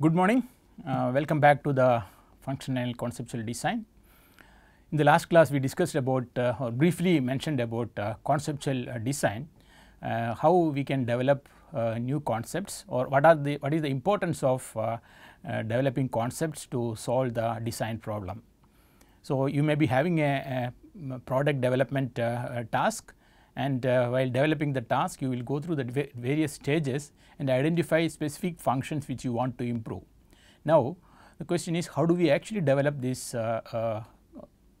Good morning, uh, welcome back to the functional conceptual design. In the last class we discussed about uh, or briefly mentioned about uh, conceptual uh, design, uh, how we can develop uh, new concepts or what are the what is the importance of developing concepts to solve the design problem. So, you may be having a, a product development task and uh, while developing the task you will go through the various stages and identify specific functions which you want to improve. Now the question is how do we actually develop this, uh, uh,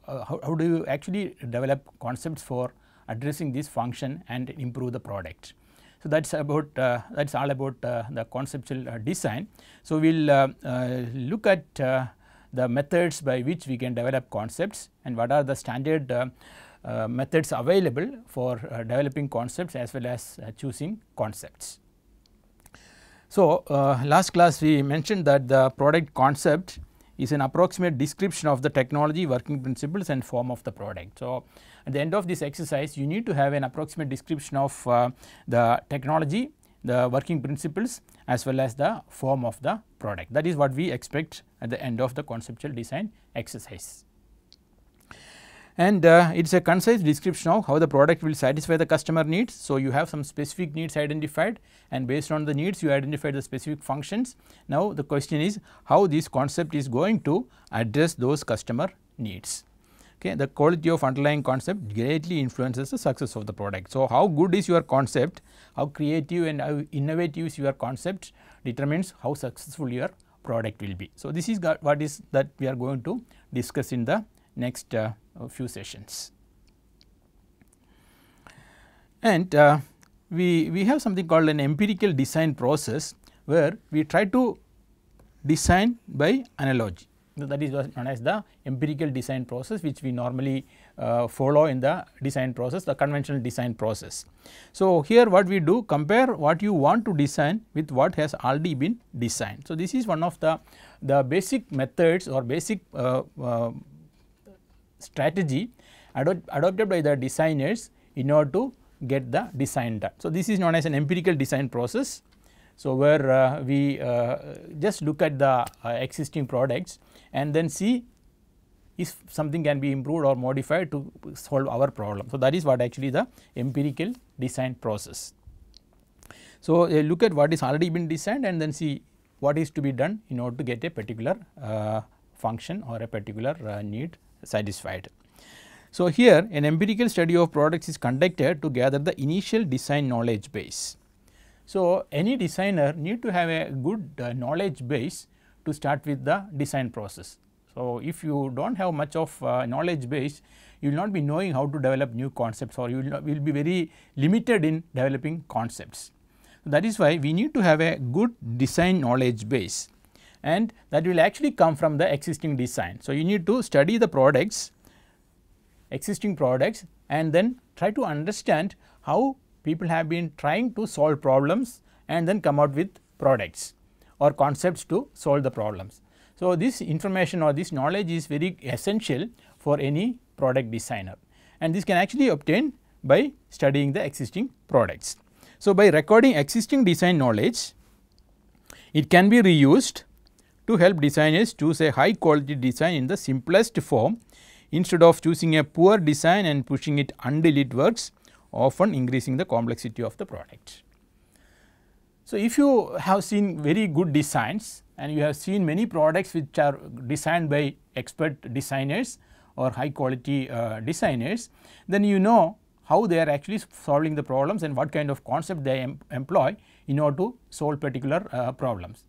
uh how, how, do you actually develop concepts for addressing this function and improve the product. So that is about uh, that is all about uh, the conceptual design. So we will look at the methods by which we can develop concepts and what are the standard uh, methods available for uh, developing concepts as well as uh, choosing concepts. So, last class we mentioned that the product concept is an approximate description of the technology, working principles and form of the product. So, at the end of this exercise you need to have an approximate description of uh, the technology, the working principles as well as the form of the product that is what we expect at the end of the conceptual design exercise and uh, it is a concise description of how the product will satisfy the customer needs. So, you have some specific needs identified and based on the needs you identify the specific functions. Now, the question is how this concept is going to address those customer needs. Okay, the quality of underlying concept greatly influences the success of the product. So, how good is your concept, how creative and how innovative is your concept determines how successful your product will be. So, this is what is that we are going to discuss in the next uh, few sessions. And uh, we, we have something called an empirical design process where we try to design by analogy. that is known as the empirical design process which we normally uh, follow in the design process the conventional design process. So, here what we do compare what you want to design with what has already been designed. So, this is one of the, the basic methods or basic uh, uh, strategy adopted by the designers in order to get the design done. So, this is known as an empirical design process. So, where uh, we uh, just look at the uh, existing products and then see if something can be improved or modified to solve our problem. So, that is what actually the empirical design process. So, uh, look at what is already been designed and then see what is to be done in order to get a particular uh, function or a particular uh, need satisfied. So, here an empirical study of products is conducted to gather the initial design knowledge base. So, any designer need to have a good uh, knowledge base to start with the design process. So, if you do not have much of uh, knowledge base, you will not be knowing how to develop new concepts or you will, not, will be very limited in developing concepts. That is why we need to have a good design knowledge base and that will actually come from the existing design. So, you need to study the products, existing products and then try to understand how people have been trying to solve problems and then come out with products or concepts to solve the problems. So, this information or this knowledge is very essential for any product designer and this can actually obtain by studying the existing products. So, by recording existing design knowledge, it can be reused to help designers choose a high quality design in the simplest form instead of choosing a poor design and pushing it until it works often increasing the complexity of the product. So, if you have seen very good designs and you have seen many products which are designed by expert designers or high quality uh, designers, then you know how they are actually solving the problems and what kind of concept they em employ in order to solve particular uh, problems.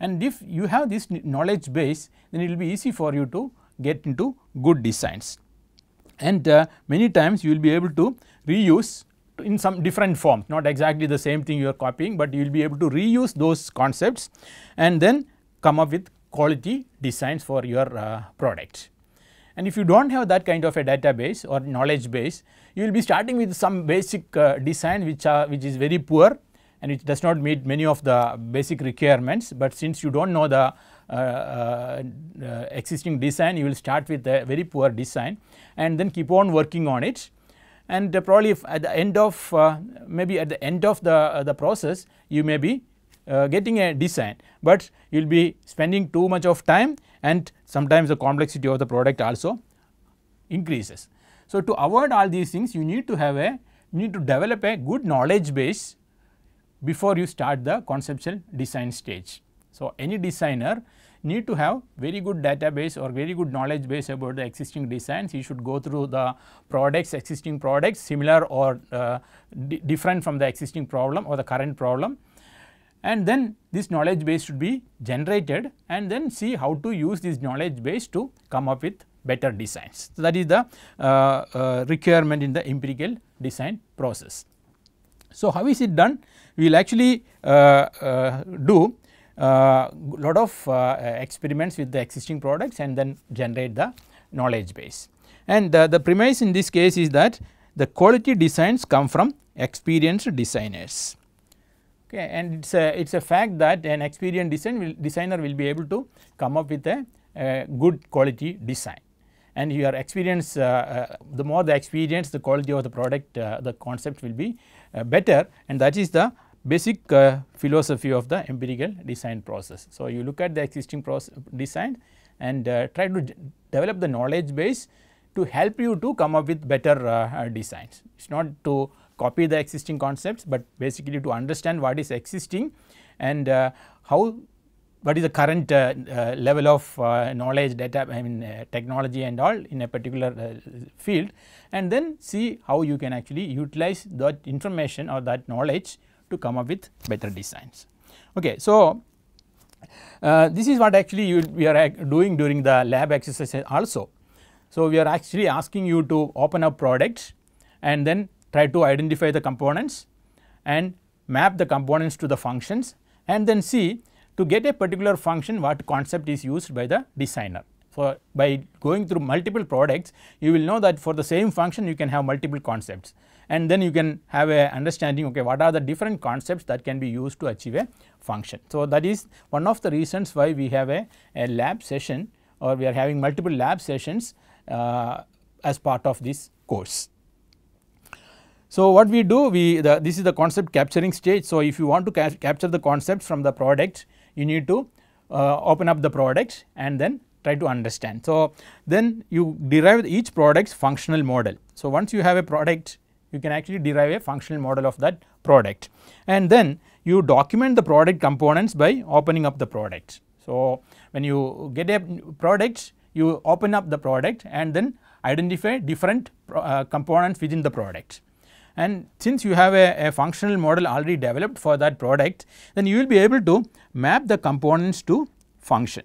And if you have this knowledge base, then it will be easy for you to get into good designs. And uh, many times you will be able to reuse in some different forms, not exactly the same thing you are copying, but you will be able to reuse those concepts and then come up with quality designs for your uh, product. And if you do not have that kind of a database or knowledge base, you will be starting with some basic uh, design which are which is very poor and it does not meet many of the basic requirements, but since you do not know the uh, uh, uh, existing design, you will start with a very poor design and then keep on working on it. And uh, probably at the end of uh, maybe at the end of the, the process, you may be getting a design, but you will be spending too much of time and sometimes the complexity of the product also increases. So, to avoid all these things you need to have a you need to develop a good knowledge base before you start the conceptual design stage. So, any designer need to have very good database or very good knowledge base about the existing designs. He should go through the products, existing products similar or uh, different from the existing problem or the current problem. And then this knowledge base should be generated and then see how to use this knowledge base to come up with better designs. So, that is the uh, uh, requirement in the empirical design process. So, how is it done? we will actually uh, uh, do a uh, lot of experiments with the existing products and then generate the knowledge base. And the premise in this case is that the quality designs come from experienced designers. Okay, and it's a it's a fact that an experienced design will, designer will be able to come up with a, a good quality design. And your experience, uh, uh, the more the experience, the quality of the product, uh, the concept will be better, and that is the basic uh, philosophy of the empirical design process. So, you look at the existing process design and uh, try to develop the knowledge base to help you to come up with better uh, uh designs. It is not to copy the existing concepts, but basically to understand what is existing and uh, how what is the current uh, level of knowledge data I mean technology and all in a particular field and then see how you can actually utilize that information or that knowledge to come up with better designs. Okay, so uh, this is what actually you, we are doing during the lab exercise also. So, we are actually asking you to open up products and then try to identify the components and map the components to the functions and then see to get a particular function what concept is used by the designer. So, by going through multiple products you will know that for the same function you can have multiple concepts and then you can have a understanding okay what are the different concepts that can be used to achieve a function. So, that is one of the reasons why we have a, a lab session or we are having multiple lab sessions uh, as part of this course. So, what we do we the, this is the concept capturing stage. So, if you want to ca capture the concepts from the product you need to uh, open up the product and then try to understand. So, then you derive each product's functional model. So, once you have a product you can actually derive a functional model of that product and then you document the product components by opening up the product. So, when you get a product you open up the product and then identify different uh, components within the product. And since you have a, a, functional model already developed for that product then you will be able to map the components to function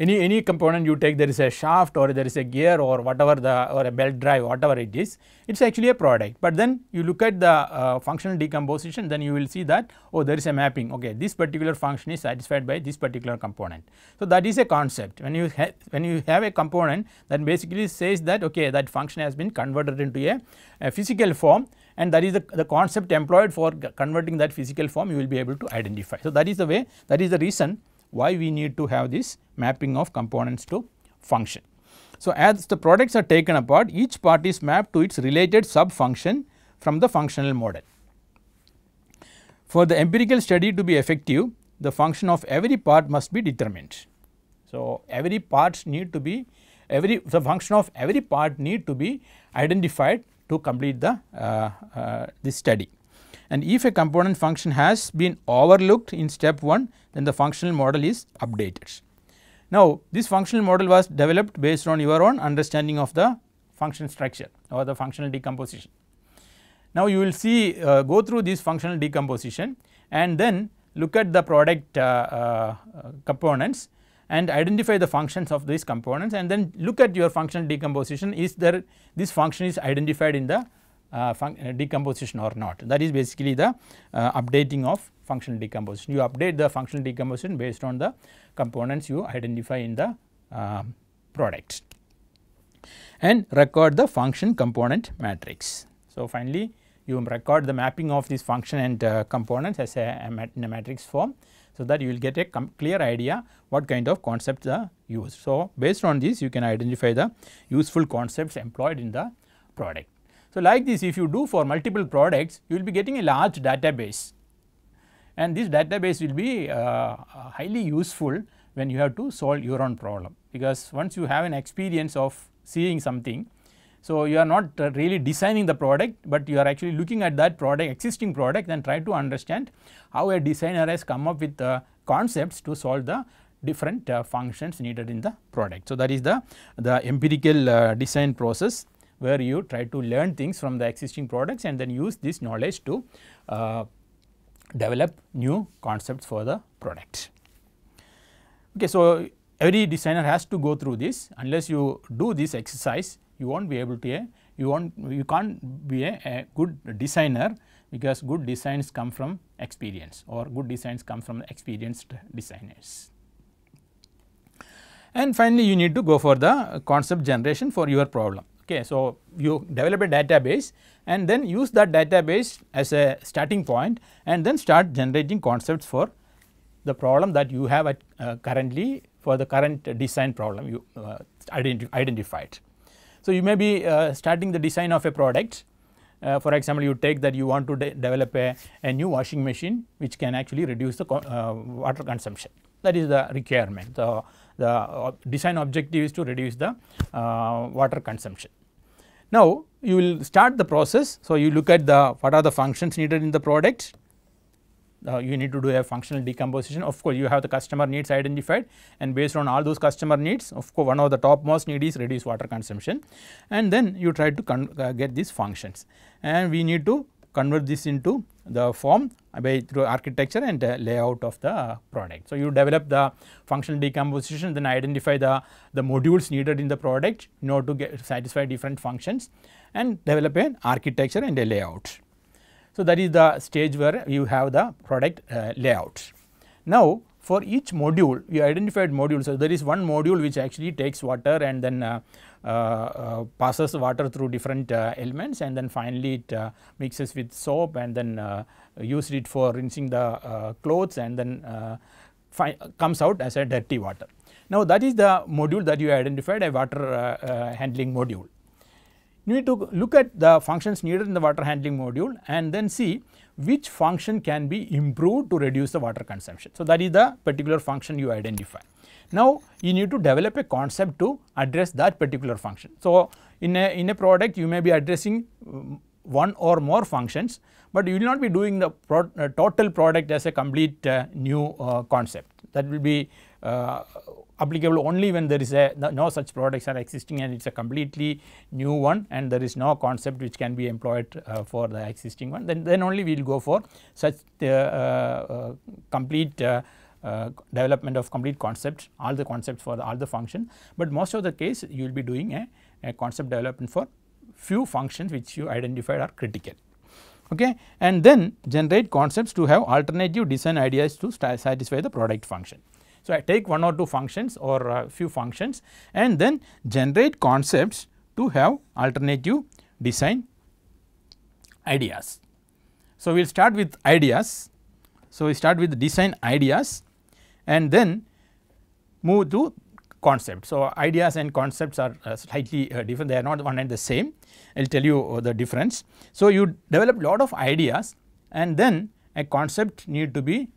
any any component you take there is a shaft or there is a gear or whatever the or a belt drive whatever it is it is actually a product but then you look at the uh, functional decomposition then you will see that oh there is a mapping okay this particular function is satisfied by this particular component. So, that is a concept when you when you have a component that basically says that okay that function has been converted into a, a physical form and that is the, the concept employed for converting that physical form you will be able to identify. So, that is the way that is the reason why we need to have this mapping of components to function. So, as the products are taken apart each part is mapped to its related sub function from the functional model. For the empirical study to be effective the function of every part must be determined. So, every parts need to be every the function of every part need to be identified to complete the uh, uh, this study. And if a component function has been overlooked in step 1 then the functional model is updated. Now, this functional model was developed based on your own understanding of the function structure or the functional decomposition. Now, you will see uh, go through this functional decomposition and then look at the product uh, uh, components and identify the functions of these components and then look at your functional decomposition is there this function is identified in the uh, uh, decomposition or not that is basically the uh, updating of functional decomposition. You update the functional decomposition based on the components you identify in the product and record the function component matrix. So, finally, you record the mapping of this function and uh, components as a, a mat in a matrix form. So, that you will get a clear idea what kind of concepts are used. So, based on this you can identify the useful concepts employed in the product. So, like this if you do for multiple products you will be getting a large database and this database will be uh, uh, highly useful when you have to solve your own problem because once you have an experience of seeing something so, you are not uh, really designing the product, but you are actually looking at that product existing product and try to understand how a designer has come up with uh, concepts to solve the different uh, functions needed in the product. So, that is the, the empirical uh, design process where you try to learn things from the existing products and then use this knowledge to uh, develop new concepts for the product. Okay, so, every designer has to go through this unless you do this exercise you will not be able to uh, you will not you can't be a, eh, a good designer because good designs come from experience or good designs come from experienced designers. And finally, you need to go for the concept generation for your problem. Okay, so you develop a database and then use that database as a starting point and then start generating concepts for the problem that you have at, uh, currently for the current design problem you uh, identi identified. So, you may be uh, starting the design of a product uh, for example, you take that you want to de develop a, a, new washing machine which can actually reduce the co uh, water consumption that is the requirement. So, the uh, design objective is to reduce the uh, water consumption. Now you will start the process. So you look at the what are the functions needed in the product. Uh, you need to do a functional decomposition. Of course, you have the customer needs identified and based on all those customer needs, of course, one of the topmost need is reduce water consumption and then you try to uh, get these functions and we need to convert this into the form by through architecture and uh, layout of the product. So, you develop the functional decomposition then identify the, the modules needed in the product in order to get satisfy different functions and develop an architecture and a layout. So, that is the stage where you have the product uh, layout. Now, for each module you identified modules. So, there is one module which actually takes water and then uh, uh, uh, passes water through different uh, elements and then finally it mixes with soap and then uh, used it for rinsing the clothes and then comes out as a dirty water. Now that is the module that you identified a water handling module. You need to look at the functions needed in the water handling module and then see which function can be improved to reduce the water consumption. So, that is the particular function you identify. Now, you need to develop a concept to address that particular function. So, in a, in a product you may be addressing um, one or more functions, but you will not be doing the pro uh, total product as a complete uh, new uh, concept that will be uh, applicable only when there is a no such products are existing and it is a completely new one and there is no concept which can be employed uh, for the existing one then, then only we will go for such uh, complete uh, development of complete concepts, all the concepts for all the function, but most of the case you will be doing a, a concept development for few functions which you identified are critical okay and then generate concepts to have alternative design ideas to satisfy the product function. So, I take one or two functions or uh, few functions and then generate concepts to have alternative design ideas. So, we will start with ideas. So, we start with design ideas and then move to concept. So, ideas and concepts are uh, slightly uh, different they are not one and the same I will tell you uh, the difference. So, you develop lot of ideas and then a concept need to be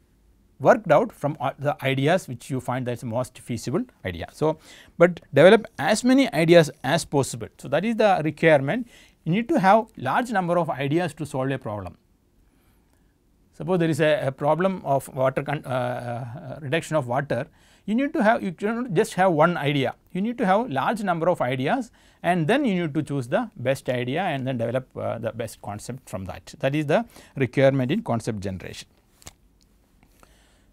worked out from uh, the ideas which you find that is most feasible idea. So, but develop as many ideas as possible. So, that is the requirement you need to have large number of ideas to solve a problem. Suppose there is a, a problem of water uh, uh, reduction of water, you need to have, you cannot just have one idea, you need to have large number of ideas and then you need to choose the best idea and then develop uh, the best concept from that. That is the requirement in concept generation.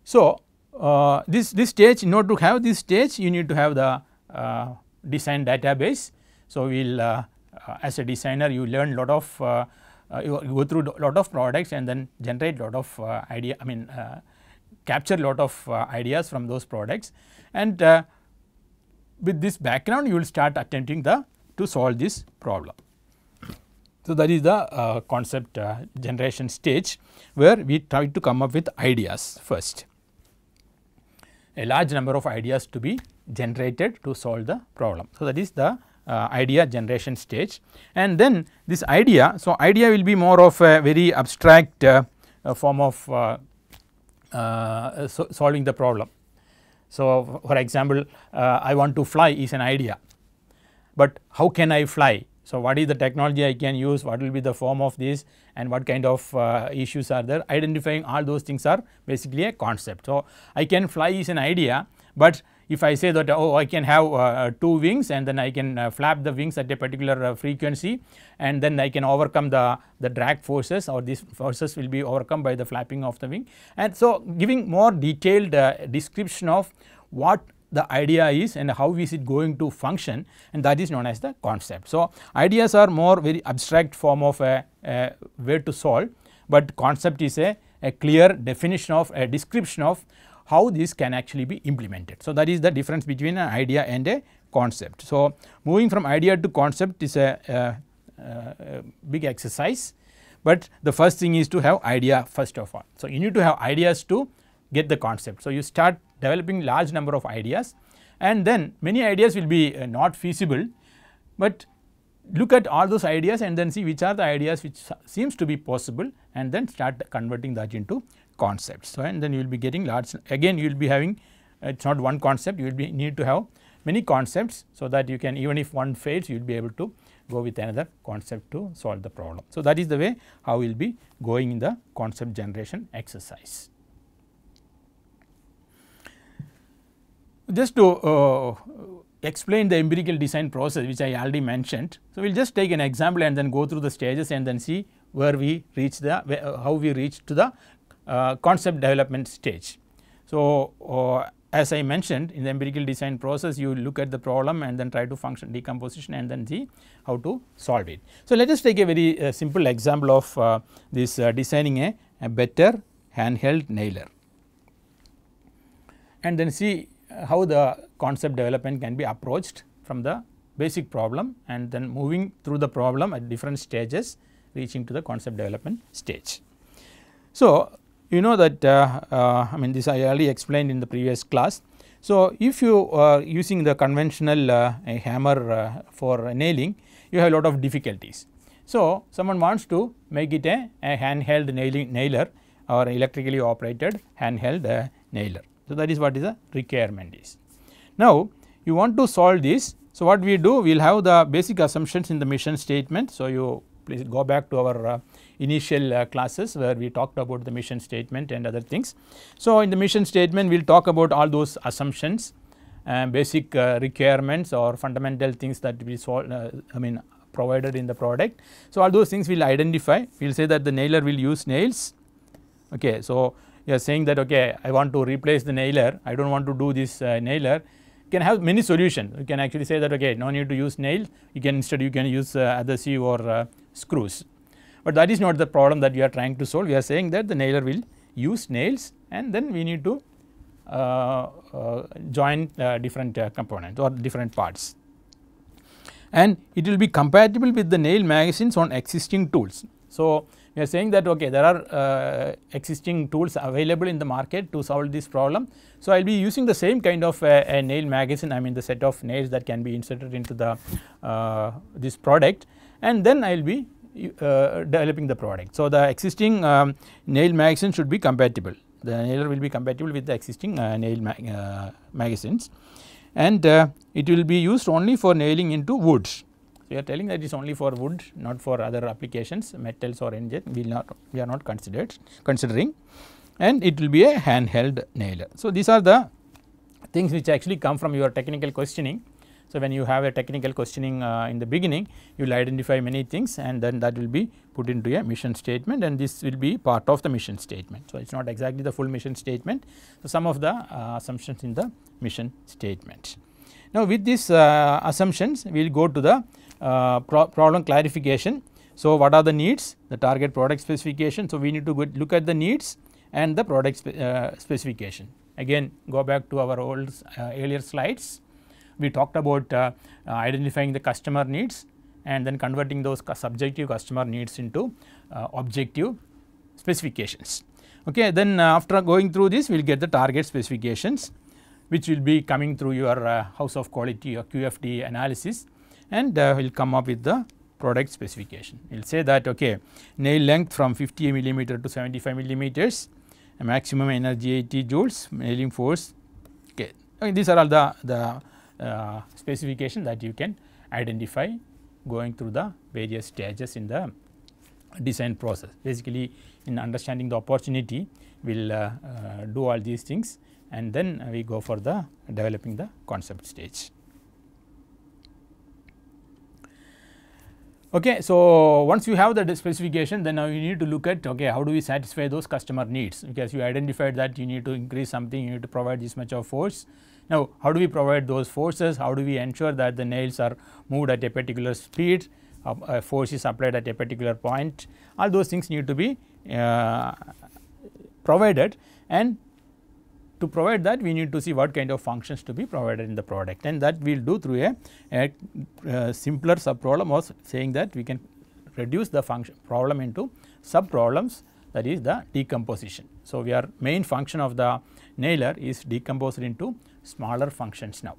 So, uh, this, this stage in order to have this stage you need to have the uh, design database. So, we will uh, uh, as a designer you learn lot of uh, uh, you, go through lot of products and then generate lot of uh, idea, I mean uh, capture lot of ideas from those products and with this background you will start attempting the to solve this problem. So, that is the uh, concept uh, generation stage where we try to come up with ideas first, a large number of ideas to be generated to solve the problem. So, that is the uh, idea generation stage. And then this idea, so idea will be more of a very abstract uh, form of uh, uh, so solving the problem. So, for example, uh, I want to fly is an idea, but how can I fly? So, what is the technology I can use, what will be the form of this and what kind of uh, issues are there identifying all those things are basically a concept. So, I can fly is an idea, but if I say that oh I can have uh, uh, two wings and then I can uh, flap the wings at a particular uh, frequency and then I can overcome the, the drag forces or these forces will be overcome by the flapping of the wing. And so giving more detailed uh, description of what the idea is and how is it going to function and that is known as the concept. So ideas are more very abstract form of a, a way to solve but concept is a, a clear definition of a description of how this can actually be implemented. So, that is the difference between an idea and a concept. So, moving from idea to concept is a, a, a big exercise, but the first thing is to have idea first of all. So, you need to have ideas to get the concept. So, you start developing large number of ideas and then many ideas will be uh, not feasible, but look at all those ideas and then see which are the ideas which seems to be possible and then start converting that into concepts So, and then you will be getting large again you will be having it is not one concept you will be need to have many concepts so that you can even if one fails you will be able to go with another concept to solve the problem. So, that is the way how we will be going in the concept generation exercise. Just to uh, explain the empirical design process which I already mentioned. So, we will just take an example and then go through the stages and then see where we reach the how we reach to the uh, concept development stage. So, uh, as I mentioned in the empirical design process you look at the problem and then try to function decomposition and then see how to solve it. So, let us take a very uh, simple example of uh, this uh, designing a, a, better handheld nailer and then see how the concept development can be approached from the basic problem and then moving through the problem at different stages reaching to the concept development stage. So, you know that uh, uh, I mean this I already explained in the previous class. So, if you are using the conventional uh, hammer for nailing you have a lot of difficulties. So, someone wants to make it a, a handheld nailing, nailer or electrically operated handheld uh, nailer. So, that is what is the requirement is. Now, you want to solve this. So, what we do we will have the basic assumptions in the mission statement. So, you please go back to our uh, initial uh, classes where we talked about the mission statement and other things. So, in the mission statement we will talk about all those assumptions, basic uh, requirements or fundamental things that we solve, uh, I mean provided in the product. So, all those things we will identify, we will say that the nailer will use nails, okay. So, you are saying that okay I want to replace the nailer, I do not want to do this uh, nailer, can have many solutions. You can actually say that okay, no need to use nail, you can instead you can use uh, adhesive or uh, screws. But that is not the problem that we are trying to solve. We are saying that the nailer will use nails and then we need to uh, uh join uh, different uh, components or different parts. And it will be compatible with the nail magazines on existing tools. So, we are saying that okay there are uh, existing tools available in the market to solve this problem. So, I will be using the same kind of uh, a, nail magazine I mean the set of nails that can be inserted into the uh, this product and then I will be uh, developing the product. So, the existing um, nail magazine should be compatible the nailer will be compatible with the existing uh, nail mag uh, magazines and it will be used only for nailing into woods so, are telling that it is only for wood not for other applications metals or engine we, not, we are not considered considering and it will be a handheld nailer. So, these are the things which actually come from your technical questioning. So, when you have a technical questioning uh, in the beginning you will identify many things and then that will be put into a mission statement and this will be part of the mission statement. So, it is not exactly the full mission statement. So, some of the uh, assumptions in the mission statement. Now, with these uh, assumptions we will go to the uh, pro problem clarification. So, what are the needs? The target product specification. So, we need to look at the needs and the product spe uh, specification. Again, go back to our old uh, earlier slides. We talked about uh, uh identifying the customer needs and then converting those subjective customer needs into uh, objective specifications. Okay, then after going through this, we will get the target specifications which will be coming through your house of quality or QFD analysis and uh, we will come up with the product specification. We will say that okay nail length from 50 millimeter to 75 millimeters, maximum energy 80 joules, nailing force okay. okay these are all the, the uh, specification that you can identify going through the various stages in the design process. Basically in understanding the opportunity we will uh, uh, do all these things and then we go for the developing the concept stage. Okay, so once you have the specification, then now you need to look at okay, how do we satisfy those customer needs? Because you identified that you need to increase something, you need to provide this much of force. Now, how do we provide those forces? How do we ensure that the nails are moved at a particular speed? Um, a force is applied at a particular point. All those things need to be uh, provided, and to provide that we need to see what kind of functions to be provided in the product and that we will do through a, a, simpler sub problem or saying that we can reduce the function problem into sub problems that is the decomposition. So, we are main function of the nailer is decomposed into smaller functions now.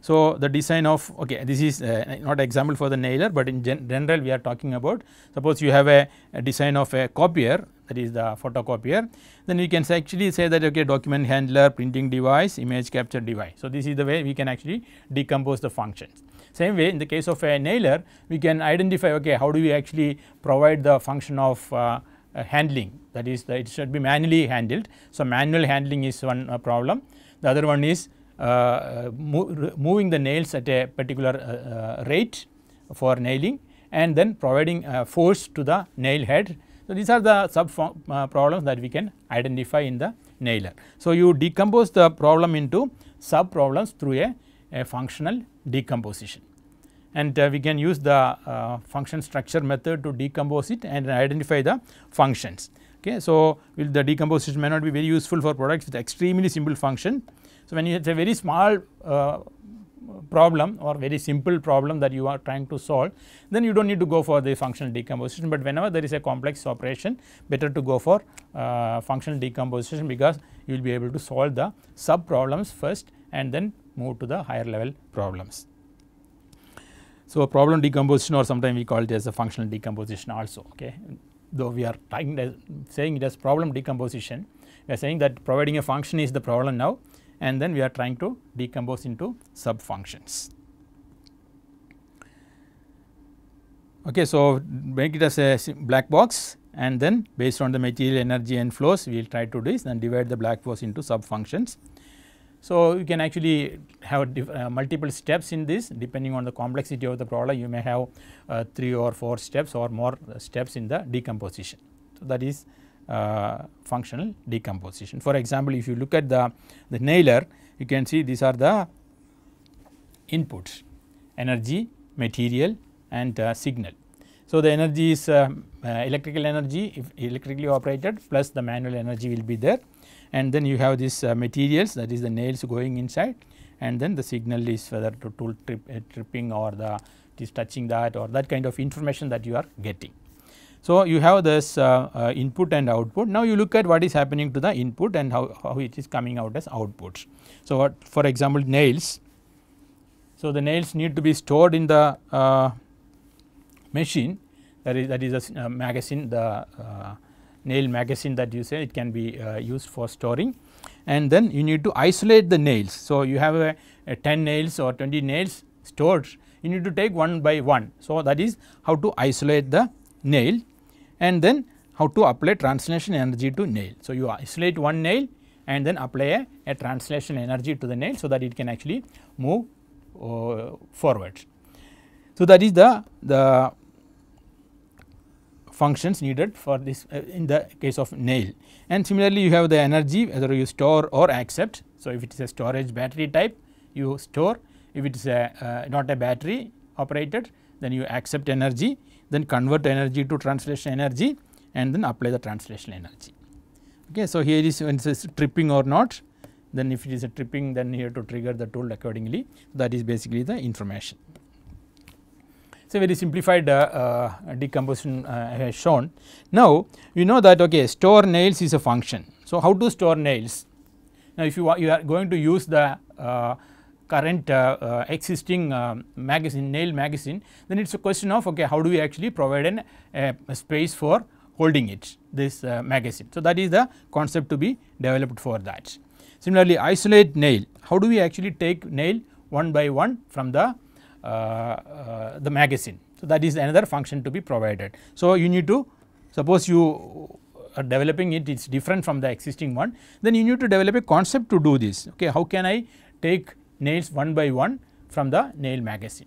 So, the design of okay this is uh, not example for the nailer, but in gen general we are talking about suppose you have a, a, design of a copier that is the photocopier then we can actually say that okay document handler, printing device, image capture device. So, this is the way we can actually decompose the functions. Same way in the case of a nailer we can identify okay how do we actually provide the function of uh, uh, handling that is the, it should be manually handled. So, manual handling is one uh, problem the other one is uh, uh, mo moving the nails at a particular uh, rate for nailing and then providing force to the nail head so, these are the sub uh, problems that we can identify in the nailer. So, you decompose the problem into sub problems through a, a functional decomposition and uh, we can use the uh, function structure method to decompose it and identify the functions. Okay, so the decomposition may not be very useful for products with extremely simple function. So when it's a very small uh, problem or very simple problem that you are trying to solve, then you do not need to go for the functional decomposition. But whenever there is a complex operation, better to go for uh, functional decomposition because you will be able to solve the sub problems first and then move to the higher level problems. So, problem decomposition or sometimes we call it as a functional decomposition also okay though we are saying it as problem decomposition we are saying that providing a function is the problem now and then we are trying to decompose into sub functions. Okay, so make it as a black box and then based on the material energy and flows we will try to do this and divide the black box into sub functions. So, you can actually have uh, multiple steps in this depending on the complexity of the problem you may have uh, 3 or 4 steps or more uh, steps in the decomposition. So, that is uh, functional decomposition. For example, if you look at the, the nailer, you can see these are the inputs energy, material and uh, signal. So, the energy is um, uh, electrical energy if electrically operated plus the manual energy will be there and then you have these uh, materials that is the nails going inside and then the signal is whether to tool trip, uh, tripping or the it is touching that or that kind of information that you are getting. So, you have this uh, uh, input and output. Now, you look at what is happening to the input and how, how it is coming out as outputs. So, what for example, nails. So, the nails need to be stored in the uh, machine that is that is a magazine the nail magazine that you say it can be used for storing and then you need to isolate the nails. So, you have a, a, 10 nails or 20 nails stored you need to take one by one. So, that is how to isolate the nail and then how to apply translation energy to nail. So, you isolate one nail and then apply a, a translation energy to the nail so that it can actually move uh, forward. So, that is the, the functions needed for this uh, in the case of nail and similarly you have the energy whether you store or accept. So, if it is a storage battery type you store if it is a uh, not a battery operated then you accept energy then convert energy to translation energy and then apply the translation energy. Okay. So, here is when it is tripping or not then if it is a tripping then you have to trigger the tool accordingly that is basically the information. So, very simplified uh, uh, decomposition uh, has shown. Now, you know that okay store nails is a function. So, how to store nails? Now, if you, you are going to use the uh, current uh, uh, existing uh, magazine, nail magazine, then it is a question of okay, how do we actually provide an, a space for holding it, this magazine. So, that is the concept to be developed for that. Similarly, isolate nail, how do we actually take nail one by one from the, the magazine. So, that is another function to be provided. So, you need to suppose you are developing it it is different from the existing one then you need to develop a concept to do this okay how can I take nails one by one from the nail magazine.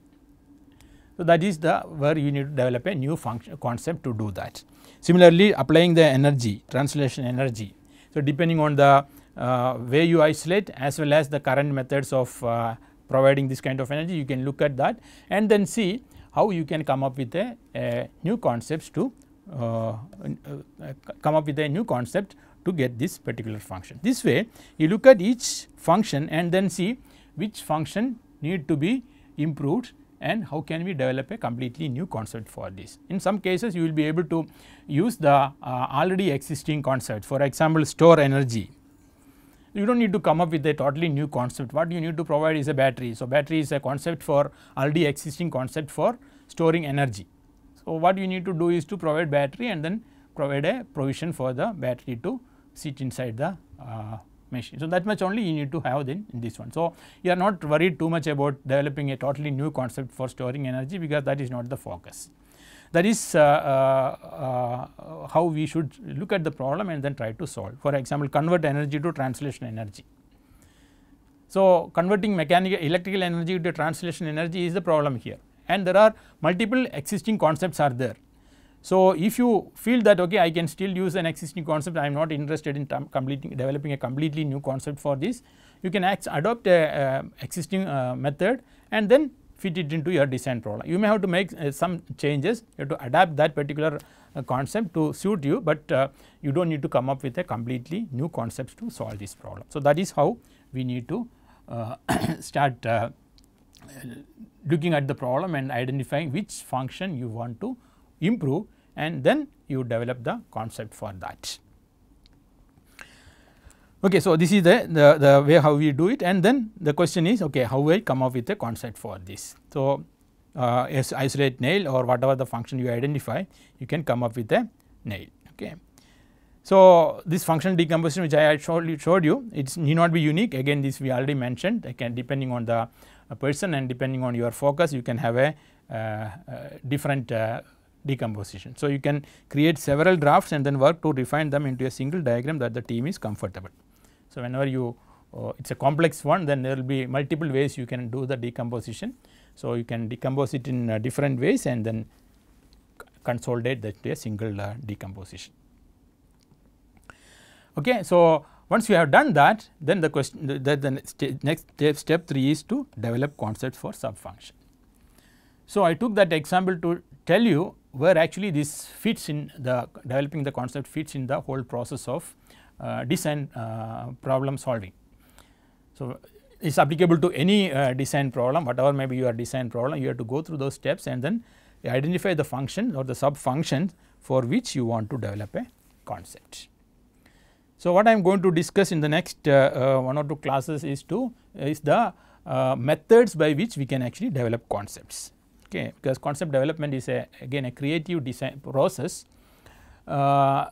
So, that is the where you need to develop a new function concept to do that. Similarly, applying the energy translation energy. So, depending on the uh, way you isolate as well as the current methods of uh, providing this kind of energy you can look at that and then see how you can come up with a, a new concepts to uh, uh come up with a new concept to get this particular function. This way you look at each function and then see which function need to be improved and how can we develop a completely new concept for this. In some cases you will be able to use the uh, already existing concept for example store energy. You do not need to come up with a totally new concept what you need to provide is a battery. So, battery is a concept for already existing concept for storing energy. So, what you need to do is to provide battery and then provide a provision for the battery to sit inside the uh, machine. So, that much only you need to have then in this one. So, you are not worried too much about developing a totally new concept for storing energy because that is not the focus. That is uh, uh, uh, how we should look at the problem and then try to solve. For example, convert energy to translation energy. So, converting mechanical electrical energy to translation energy is the problem here and there are multiple existing concepts are there so, if you feel that okay I can still use an existing concept I am not interested in developing a completely new concept for this you can adopt a uh, existing uh, method and then fit it into your design problem. You may have to make uh, some changes you have to adapt that particular uh, concept to suit you but uh, you do not need to come up with a completely new concept to solve this problem. So, that is how we need to uh, start looking at the problem and identifying which function you want to improve and then you develop the concept for that. Okay, so this is the, the, the way how we do it and then the question is okay how I come up with a concept for this. So, uh, as isolate nail or whatever the function you identify you can come up with a nail okay. So, this functional decomposition which I showed you, it need not be unique again this we already mentioned again depending on the uh, person and depending on your focus you can have a uh, uh, different uh, decomposition. So, you can create several drafts and then work to refine them into a single diagram that the team is comfortable. So, whenever you uh, it is a complex one then there will be multiple ways you can do the decomposition. So, you can decompose it in uh, different ways and then consolidate that to a single uh, decomposition. Okay, so, once you have done that then the question that the next step, step 3 is to develop concepts for subfunction. So, I took that example to tell you where actually this fits in the developing the concept fits in the whole process of uh, design uh, problem solving. So, it is applicable to any uh, design problem whatever may be your design problem you have to go through those steps and then identify the function or the sub function for which you want to develop a concept. So, what I am going to discuss in the next uh, uh, one or two classes is to is the uh, methods by which we can actually develop concepts okay because concept development is a again a creative design process uh,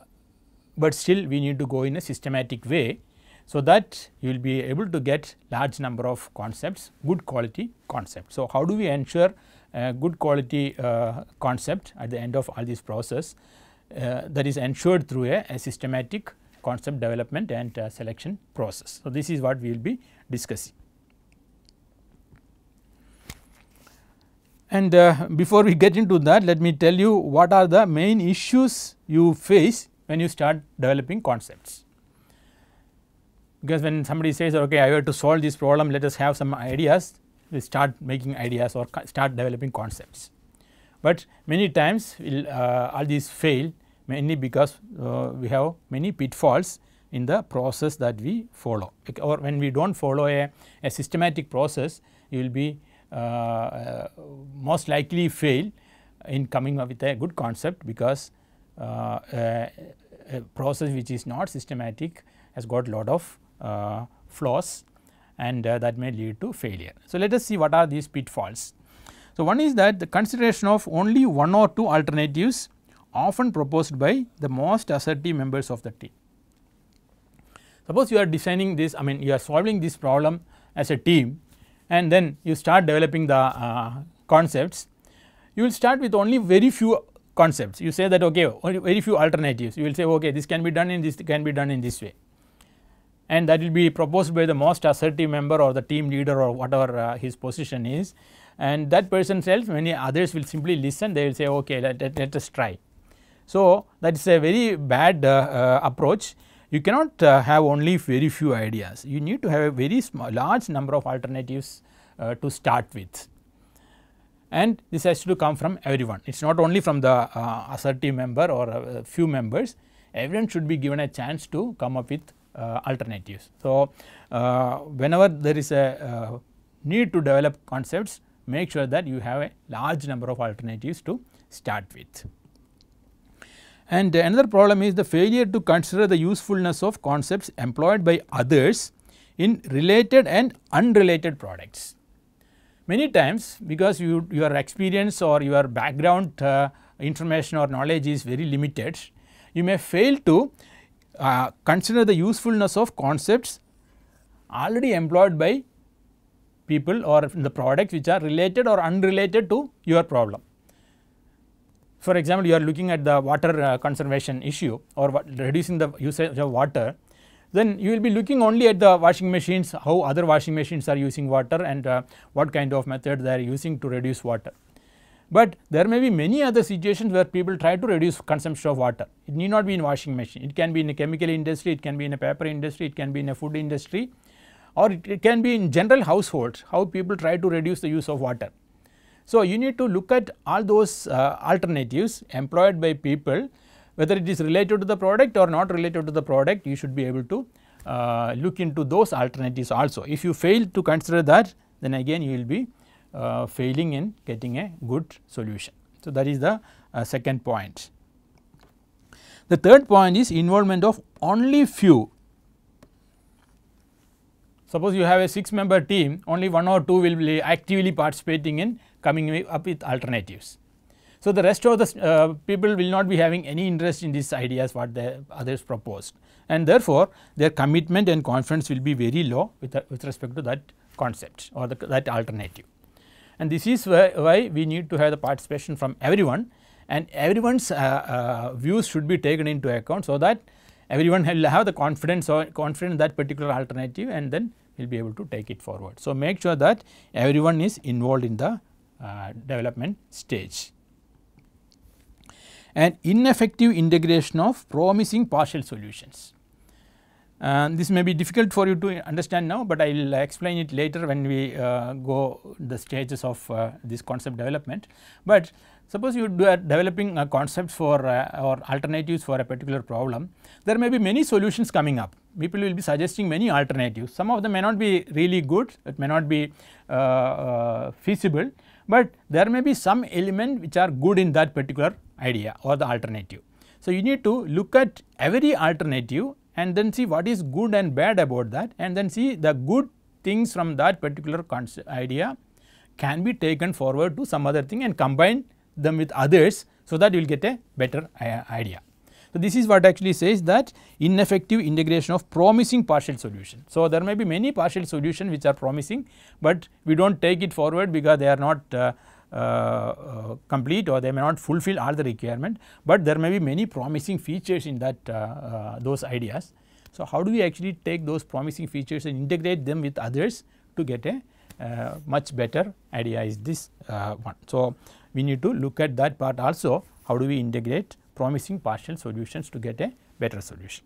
but still we need to go in a systematic way so that you will be able to get large number of concepts good quality concepts. So, how do we ensure good quality uh, concept at the end of all this process uh, that is ensured through a, a systematic concept development and uh, selection process. So, this is what we will be discussing. And uh, before we get into that let me tell you what are the main issues you face when you start developing concepts. Because when somebody says okay I have to solve this problem let us have some ideas we start making ideas or start developing concepts. But many times we'll, uh, all these fail mainly because uh, we have many pitfalls in the process that we follow or when we do not follow a, a systematic process you will be uh, uh, most likely fail in coming up with a good concept because a, uh, a, process which is not systematic has got lot of flaws and that may lead to failure. So, let us see what are these pitfalls. So, one is that the consideration of only one or two alternatives often proposed by the most assertive members of the team. Suppose you are designing this I mean you are solving this problem as a team and then you start developing the uh, concepts, you will start with only very few concepts. You say that okay, very few alternatives. You will say okay, this can be done in this can be done in this way, and that will be proposed by the most assertive member or the team leader or whatever uh, his position is. And that person tells many others will simply listen. They will say okay, let, let, let us try. So that is a very bad uh, uh approach you cannot uh, have only very few ideas, you need to have a very small, large number of alternatives uh, to start with and this has to come from everyone. It is not only from the uh, assertive member or a uh, few members, everyone should be given a chance to come up with uh, alternatives. So, whenever there is a need to develop concepts, make sure that you have a large number of alternatives to start with. And another problem is the failure to consider the usefulness of concepts employed by others in related and unrelated products. Many times because you, your experience or your background uh, information or knowledge is very limited, you may fail to uh, consider the usefulness of concepts already employed by people or the products which are related or unrelated to your problem. For example, you are looking at the water uh, conservation issue or reducing the usage of water, then you will be looking only at the washing machines, how other washing machines are using water and uh, what kind of method they are using to reduce water. But there may be many other situations where people try to reduce consumption of water. It need not be in washing machine, it can be in a chemical industry, it can be in a paper industry, it can be in a food industry or it, it can be in general households, how people try to reduce the use of water. So, you need to look at all those uh, alternatives employed by people whether it is related to the product or not related to the product you should be able to uh, look into those alternatives also. If you fail to consider that then again you will be uh, failing in getting a good solution. So, that is the uh, second point. The third point is involvement of only few suppose you have a 6 member team only 1 or 2 will be actively participating in coming up with alternatives. So, the rest of the uh, people will not be having any interest in these ideas what the others proposed and therefore, their commitment and confidence will be very low with, uh, with respect to that concept or the, that alternative. And this is why, why, we need to have the participation from everyone and everyone's uh, uh views should be taken into account so that everyone will have the confidence or confidence that particular alternative and then will be able to take it forward. So, make sure that everyone is involved in the uh, development stage. And ineffective integration of promising partial solutions. Uh, this may be difficult for you to understand now, but I will explain it later when we uh, go the stages of uh, this concept development. But suppose you are developing a concept for uh, or alternatives for a particular problem, there may be many solutions coming up people will be suggesting many alternatives. Some of them may not be really good, it may not be uh, uh, feasible, but there may be some element which are good in that particular idea or the alternative. So, you need to look at every alternative and then see what is good and bad about that and then see the good things from that particular idea can be taken forward to some other thing and combine them with others so that you will get a better idea. So, this is what actually says that ineffective integration of promising partial solution. So, there may be many partial solution which are promising, but we do not take it forward because they are not uh, uh, uh, complete or they may not fulfill all the requirement, but there may be many promising features in that uh, uh, those ideas. So, how do we actually take those promising features and integrate them with others to get a uh, much better idea is this uh, one. So, we need to look at that part also how do we integrate promising partial solutions to get a better solution.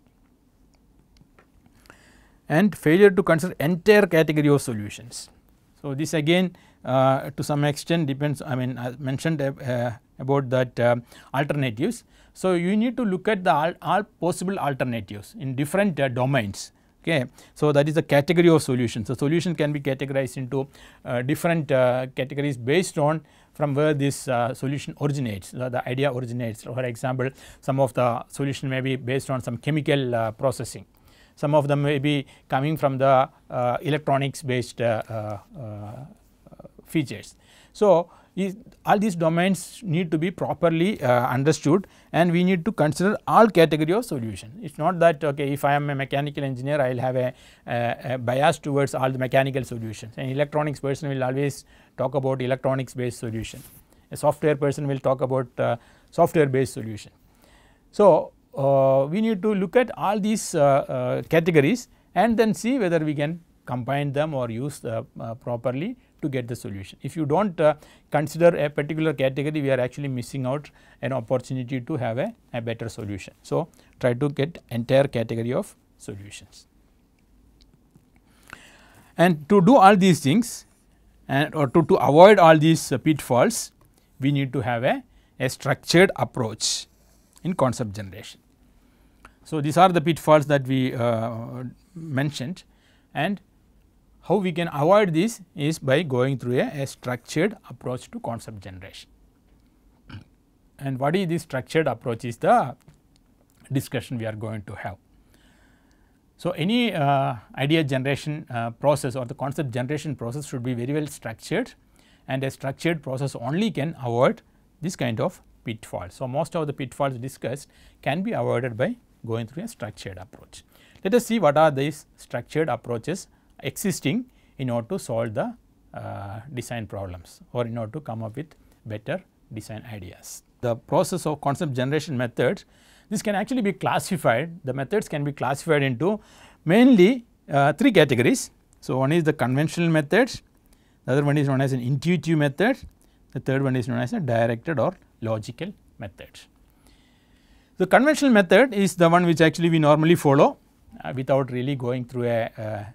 And failure to consider entire category of solutions. So, this again uh, to some extent depends I mean I mentioned uh, uh, about that uh, alternatives. So, you need to look at the all, all possible alternatives in different uh, domains okay. So, that is the category of solutions. So, solution can be categorized into uh, different categories based on from where this uh, solution originates, the, the, idea originates. For example, some of the solution may be based on some chemical uh, processing. Some of them may be coming from the uh, electronics based uh, uh, uh, features. So, all these domains need to be properly understood and we need to consider all category of solution. It is not that okay if I am a mechanical engineer I will have a, a, a bias towards all the mechanical solutions and electronics person will always talk about electronics based solution, a software person will talk about uh, software based solution. So, uh, we need to look at all these uh, uh, categories and then see whether we can combine them or use uh, properly to get the solution. If you do not consider a particular category, we are actually missing out an opportunity to have a, a better solution. So, try to get entire category of solutions. And to do all these things, and or to, to avoid all these uh, pitfalls, we need to have a, a structured approach in concept generation. So, these are the pitfalls that we uh, mentioned and how we can avoid this is by going through a, a structured approach to concept generation. And what is this structured approach is the discussion we are going to have. So, any uh, idea generation uh, process or the concept generation process should be very well structured and a structured process only can avoid this kind of pitfalls. So, most of the pitfalls discussed can be avoided by going through a structured approach. Let us see what are these structured approaches existing in order to solve the uh, design problems or in order to come up with better design ideas. The process of concept generation method this can actually be classified, the methods can be classified into mainly uh, three categories. So, one is the conventional methods, the other one is known as an intuitive method, the third one is known as a directed or logical method. The conventional method is the one which actually we normally follow uh, without really going through a, a, a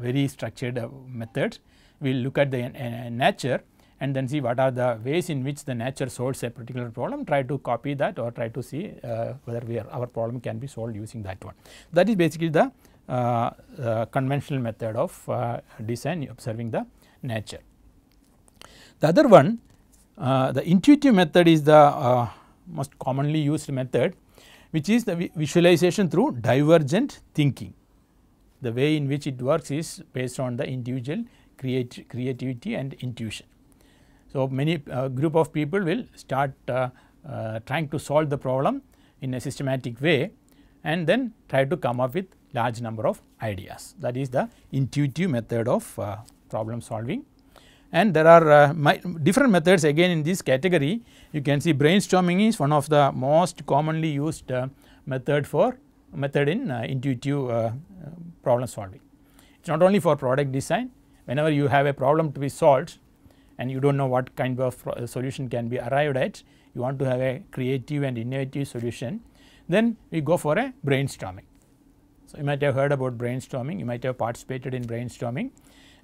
very structured uh, method. We will look at the uh, nature and then see what are the ways in which the nature solves a particular problem, try to copy that or try to see uh, whether we are, our problem can be solved using that one. That is basically the uh, uh, conventional method of uh, design observing the nature. The other one, uh, the intuitive method is the uh, most commonly used method which is the vi visualization through divergent thinking. The way in which it works is based on the individual creativity and intuition. So, many uh, group of people will start uh, uh, trying to solve the problem in a systematic way and then try to come up with large number of ideas that is the intuitive method of uh, problem solving. And there are uh, different methods again in this category you can see brainstorming is one of the most commonly used uh, method for method in intuitive problem solving. It is not only for product design whenever you have a problem to be solved and you do not know what kind of uh, solution can be arrived at, you want to have a creative and innovative solution, then we go for a brainstorming. So, you might have heard about brainstorming, you might have participated in brainstorming.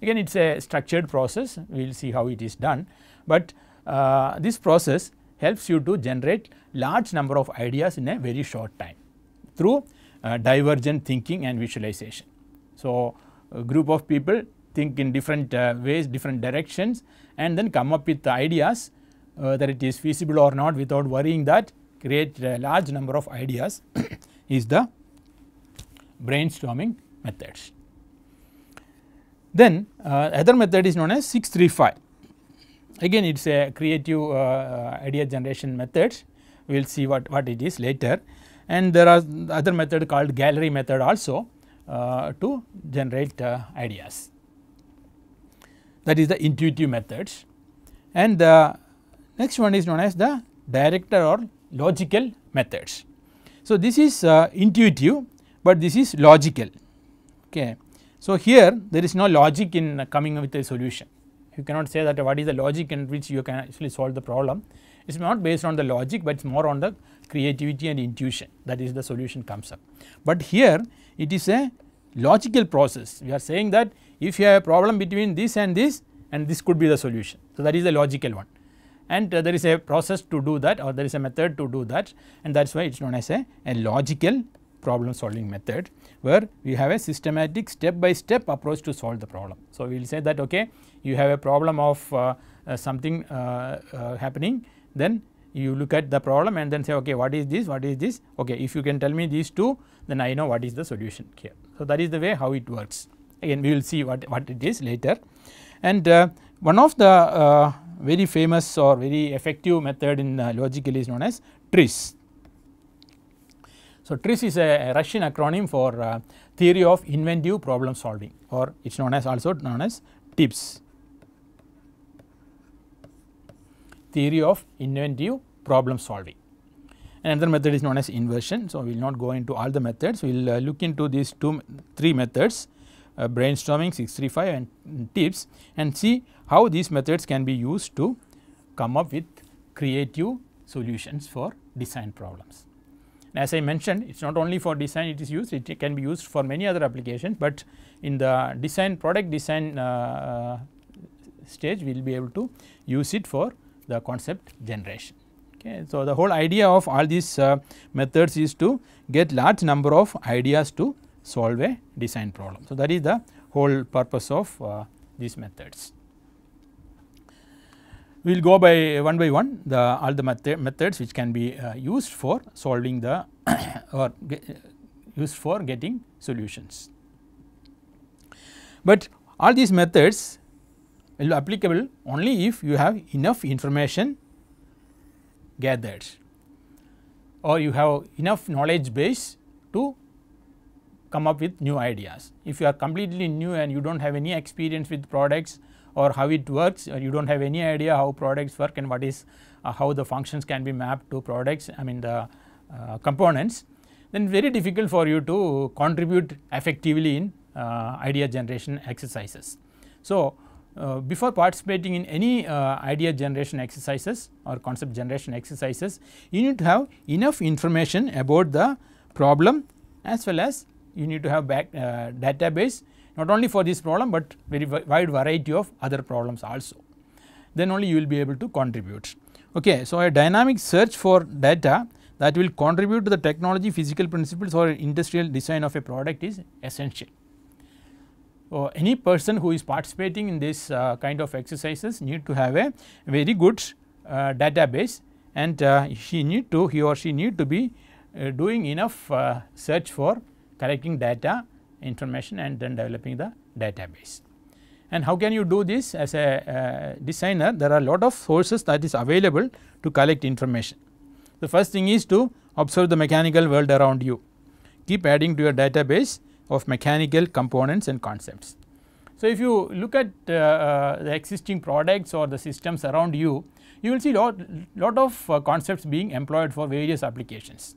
Again, it is a structured process, we will see how it is done, but uh, this process helps you to generate large number of ideas in a very short time through uh, divergent thinking and visualization. So, a group of people think in different uh, ways, different directions and then come up with ideas uh, that it is feasible or not without worrying that create a large number of ideas is the brainstorming methods. Then uh, other method is known as 635 again it is a creative uh, uh idea generation method we will see what, what it is later and there are other method called gallery method also uh, to generate uh, ideas that is the intuitive methods and the next one is known as the director or logical methods. So, this is uh, intuitive, but this is logical. Okay. So, here there is no logic in uh, coming with a solution. You cannot say that what is the logic in which you can actually solve the problem. It is not based on the logic, but it is more on the creativity and intuition that is the solution comes up. But here it is a logical process. We are saying that if you have a problem between this and this and this could be the solution. So, that is the logical one and uh, there is a process to do that or there is a method to do that and that is why it is known as a, a logical problem solving method where we have a systematic step by step approach to solve the problem. So, we will say that okay you have a problem of uh, uh, something uh, uh, happening then you look at the problem and then say okay what is this what is this okay if you can tell me these two then I know what is the solution here. So, that is the way how it works again we will see what, what it is later. And uh, one of the uh, very famous or very effective method in uh, logically is known as TRIS. So, TRIS is a, a Russian acronym for uh, theory of inventive problem solving or it is known as also known as TIPS theory of inventive problem solving. Another method is known as inversion. So, we will not go into all the methods, we will uh, look into these two three methods uh, brainstorming 635 and, mm, tips and see how these methods can be used to come up with creative solutions for design problems. And as I mentioned it is not only for design it is used it can be used for many other applications, but in the design product design uh, uh stage we will be able to use it for the concept generation. Okay. So, the whole idea of all these uh, methods is to get large number of ideas to solve a design problem. So, that is the whole purpose of uh, these methods. We will go by uh, one by one the all the method methods which can be uh, used for solving the or uh, used for getting solutions. But all these methods will be applicable only if you have enough information gathered or you have enough knowledge base to come up with new ideas. If you are completely new and you do not have any experience with products or how it works or you do not have any idea how products work and what is uh, how the functions can be mapped to products I mean the uh, components then very difficult for you to contribute effectively in uh, idea generation exercises. So, uh, before participating in any uh, idea generation exercises or concept generation exercises you need to have enough information about the problem as well as you need to have back uh, database not only for this problem but very wide variety of other problems also. Then only you will be able to contribute. Okay, so a dynamic search for data that will contribute to the technology, physical principles or industrial design of a product is essential. So, any person who is participating in this uh, kind of exercises need to have a very good uh, database and uh, she need to he or she need to be uh, doing enough uh, search for collecting data information and then developing the database. And how can you do this as a uh, designer there are a lot of sources that is available to collect information. The first thing is to observe the mechanical world around you, keep adding to your database of mechanical components and concepts. So, if you look at uh, uh, the existing products or the systems around you, you will see lot, lot of uh, concepts being employed for various applications.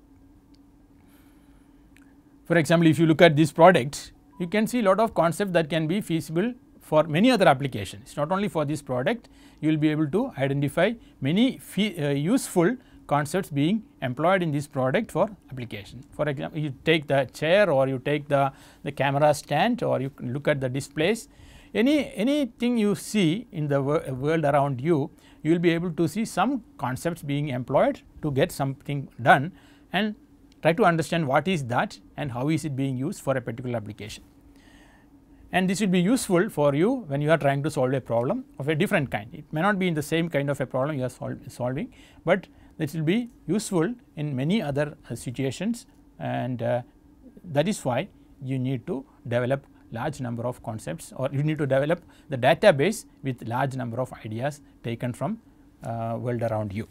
For example, if you look at this product, you can see lot of concepts that can be feasible for many other applications. Not only for this product, you will be able to identify many uh, useful concepts being employed in this product for application. For example, you take the chair or you take the, the camera stand or you look at the displays. Any anything you see in the wor uh, world around you, you will be able to see some concepts being employed to get something done and try to understand what is that and how is it being used for a particular application. And this will be useful for you when you are trying to solve a problem of a different kind. It may not be in the same kind of a problem you are sol solving, but this will be useful in many other uh, situations and uh, that is why you need to develop large number of concepts or you need to develop the database with large number of ideas taken from uh, world around you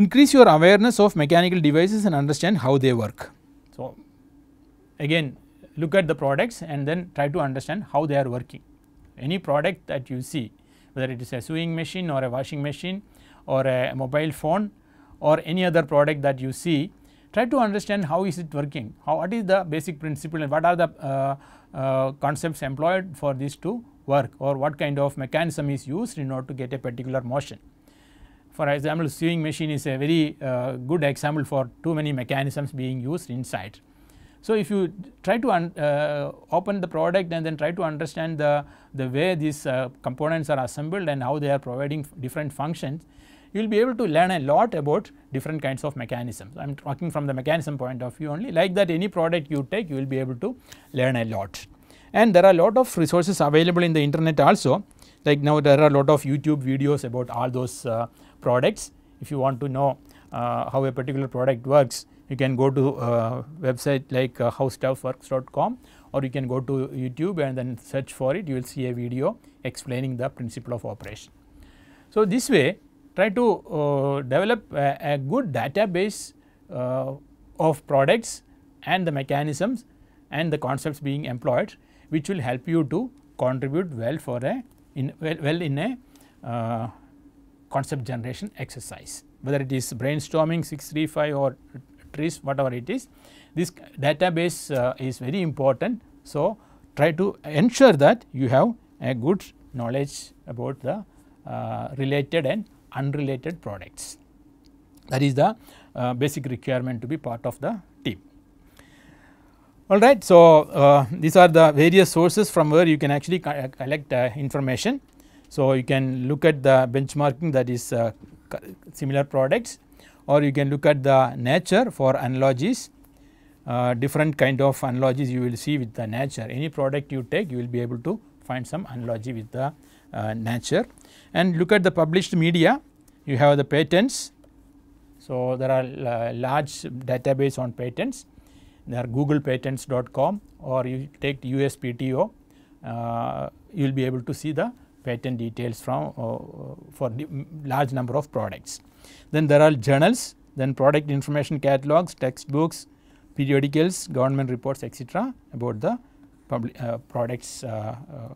increase your awareness of mechanical devices and understand how they work. So, again look at the products and then try to understand how they are working. Any product that you see whether it is a sewing machine or a washing machine or a mobile phone or any other product that you see try to understand how is it working, how what is the basic principle and what are the uh, uh, concepts employed for this to work or what kind of mechanism is used in order to get a particular motion for example sewing machine is a very uh, good example for too many mechanisms being used inside. So if you try to uh, open the product and then try to understand the, the way these uh, components are assembled and how they are providing different functions, you will be able to learn a lot about different kinds of mechanisms. I am talking from the mechanism point of view only like that any product you take you will be able to learn a lot. And there are a lot of resources available in the internet also like now there are a lot of YouTube videos about all those uh, products. If you want to know uh, how a particular product works, you can go to uh, website like uh, howstuffworks.com or you can go to YouTube and then search for it you will see a video explaining the principle of operation. So this way try to uh, develop a, a, good database uh, of products and the mechanisms and the concepts being employed which will help you to contribute well for a in well, well in a uh, concept generation exercise whether it is brainstorming 635 or trees whatever it is this database uh, is very important. So, try to ensure that you have a good knowledge about the uh, related and unrelated products that is the uh, basic requirement to be part of the all right, so uh, these are the various sources from where you can actually co uh, collect uh, information. So you can look at the benchmarking that is uh, similar products or you can look at the nature for analogies, uh, different kind of analogies you will see with the nature. Any product you take you will be able to find some analogy with the uh, nature and look at the published media you have the patents. So there are large database on patents they are patents.com or you take USPTO, uh, you will be able to see the patent details from uh, for large number of products. Then there are journals, then product information catalogs, textbooks, periodicals, government reports etc. about the public, uh, products uh, uh,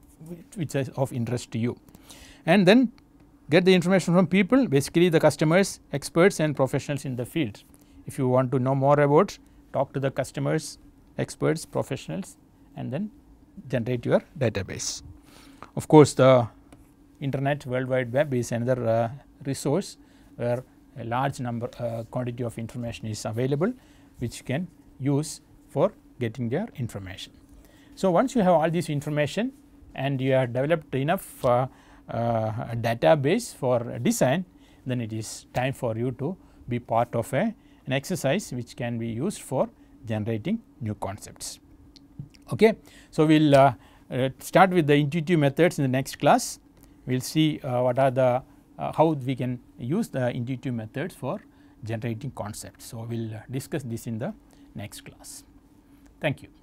which is of interest to you. And then get the information from people basically the customers, experts and professionals in the field. If you want to know more about talk to the customers, experts, professionals and then generate your database. Of course, the internet world wide web is another uh, resource where a large number uh, quantity of information is available which you can use for getting their information. So, once you have all this information and you have developed enough uh, uh, database for design then it is time for you to be part of a an exercise which can be used for generating new concepts. Okay. So, we will uh, uh, start with the intuitive methods in the next class. We will see uh, what are the uh, how we can use the intuitive methods for generating concepts. So, we will uh, discuss this in the next class. Thank you.